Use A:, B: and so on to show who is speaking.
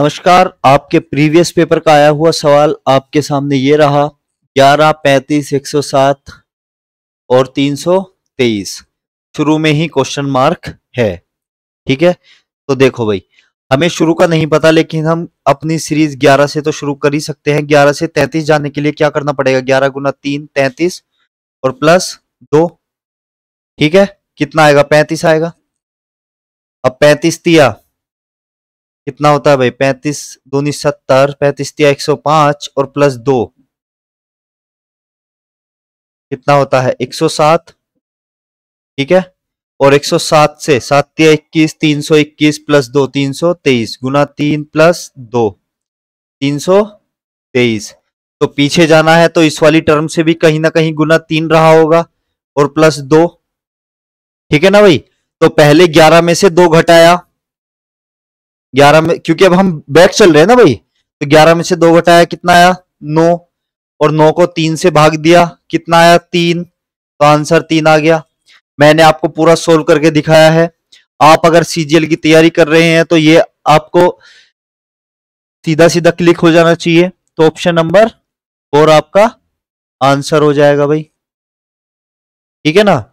A: नमस्कार आपके previous paper का आया हुआ सवाल आपके सामने ये रहा ग्यारह पैंतीस एक सौ सात और तीन सौ तेईस शुरू में ही क्वेश्चन मार्क है ठीक है तो देखो भाई हमें शुरू का नहीं पता लेकिन हम अपनी सीरीज ग्यारह से तो शुरू कर ही सकते हैं ग्यारह से तैतीस जाने के लिए क्या करना पड़ेगा ग्यारह गुना तीन तैतीस और प्लस दो ठीक है कितना आएगा पैंतीस आएगा अब पैंतीस तिया कितना होता है भाई पैंतीस दूनी सत्तर पैंतीस तिया एक सौ पांच और प्लस दो कितना होता है एक सौ सात ठीक है और एक सौ सात से सात तिया इक्कीस तीन सौ इक्कीस प्लस दो तीन सौ तेईस गुना तीन प्लस दो तीन सौ तेईस तो पीछे जाना है तो इस वाली टर्म से भी कहीं ना कहीं गुना तीन रहा होगा और प्लस दो ठीक है ना भाई तो पहले ग्यारह में से दो घटाया ग्यारह में क्योंकि अब हम बैक चल रहे हैं ना भाई तो ग्यारह में से दो घटाया कितना आया नौ और नौ को तीन से भाग दिया कितना आया तीन तो आंसर तीन आ गया मैंने आपको पूरा सोल्व करके दिखाया है आप अगर सीजीएल की तैयारी कर रहे हैं तो ये आपको सीधा सीधा क्लिक हो जाना चाहिए तो ऑप्शन नंबर फोर आपका आंसर हो जाएगा भाई ठीक है ना